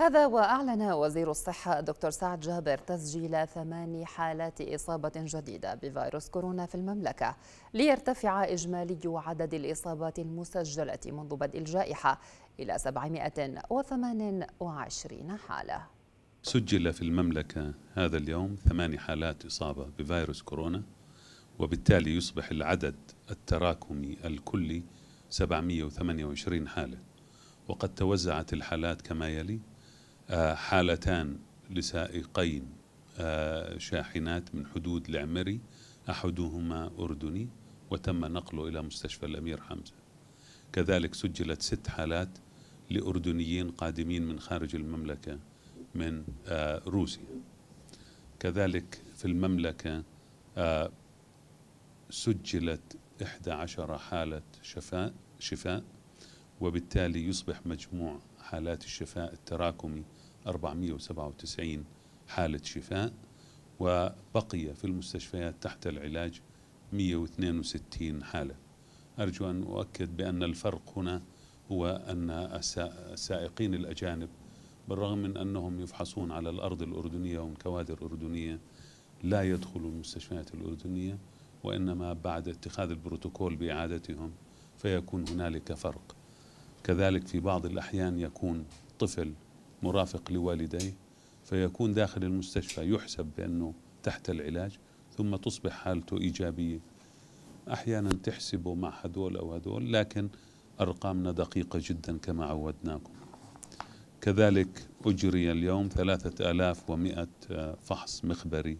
هذا وأعلن وزير الصحة الدكتور سعد جابر تسجيل ثمان حالات إصابة جديدة بفيروس كورونا في المملكة ليرتفع إجمالي عدد الإصابات المسجلة منذ بدء الجائحة إلى 728 حالة سجل في المملكة هذا اليوم ثمان حالات إصابة بفيروس كورونا وبالتالي يصبح العدد التراكمي الكلي 728 حالة وقد توزعت الحالات كما يلي حالتان لسائقين آه، شاحنات من حدود العمري أحدهما أردني وتم نقله إلى مستشفى الأمير حمزة كذلك سجلت ست حالات لأردنيين قادمين من خارج المملكة من آه، روسيا كذلك في المملكة آه، سجلت 11 حالة شفاء شفاء وبالتالي يصبح مجموع حالات الشفاء التراكمي 497 حالة شفاء وبقي في المستشفيات تحت العلاج 162 حالة أرجو أن أؤكد بأن الفرق هنا هو أن السائقين الأجانب بالرغم من أنهم يفحصون على الأرض الأردنية ومن كوادر أردنية لا يدخلوا المستشفيات الأردنية وإنما بعد اتخاذ البروتوكول بإعادتهم فيكون هنالك فرق كذلك في بعض الأحيان يكون طفل مرافق لوالديه فيكون داخل المستشفى يحسب بأنه تحت العلاج ثم تصبح حالته إيجابية أحيانا تحسبه مع هدول أو هدول لكن أرقامنا دقيقة جدا كما عودناكم كذلك أجري اليوم ثلاثة آلاف ومئة فحص مخبري